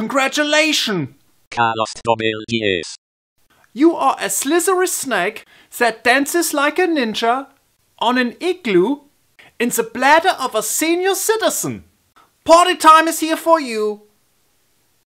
Congratulations! You are a slithery snake that dances like a ninja on an igloo in the bladder of a senior citizen. Party time is here for you.